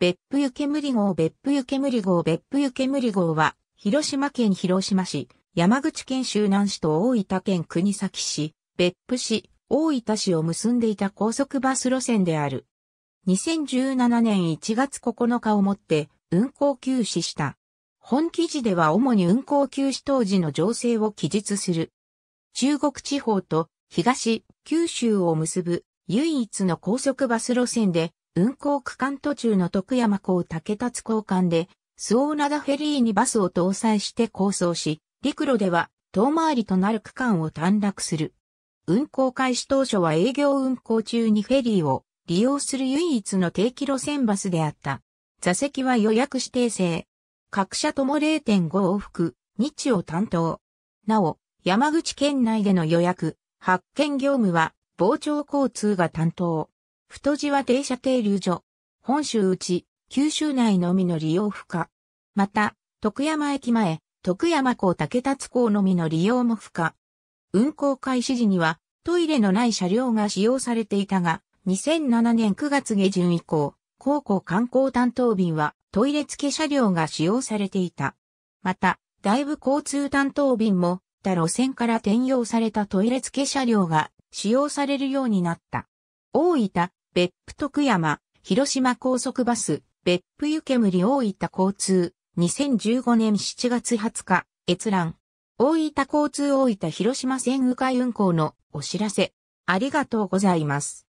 別府湯煙号別府湯煙号別府湯煙号は、広島県広島市、山口県周南市と大分県国崎市、別府市、大分市を結んでいた高速バス路線である。2017年1月9日をもって運行休止した。本記事では主に運行休止当時の情勢を記述する。中国地方と東、九州を結ぶ唯一の高速バス路線で運行区間途中の徳山港竹立交間で、スオーナダフェリーにバスを搭載して構想し、陸路では遠回りとなる区間を短絡する。運行開始当初は営業運行中にフェリーを利用する唯一の定期路線バスであった。座席は予約指定制。各社とも0.5往復、日を担当。なお、山口県内での予約、発券業務は、傍聴交通が担当。太字は停車停留所。本州内、九州内のみの利用不可。また、徳山駅前、徳山港竹立港のみの利用も不可。運行開始時には、トイレのない車両が使用されていたが、2007年9月下旬以降、高校観光担当便はトイレ付け車両が使用されていた。また、大部交通担当便も、他路線から転用されたトイレ付け車両が使用されるようになった。大分、別府徳山、広島高速バス、別府湯煙大分交通、2015年7月20日、閲覧。大分交通大分広島線迂回運行のお知らせ。ありがとうございます。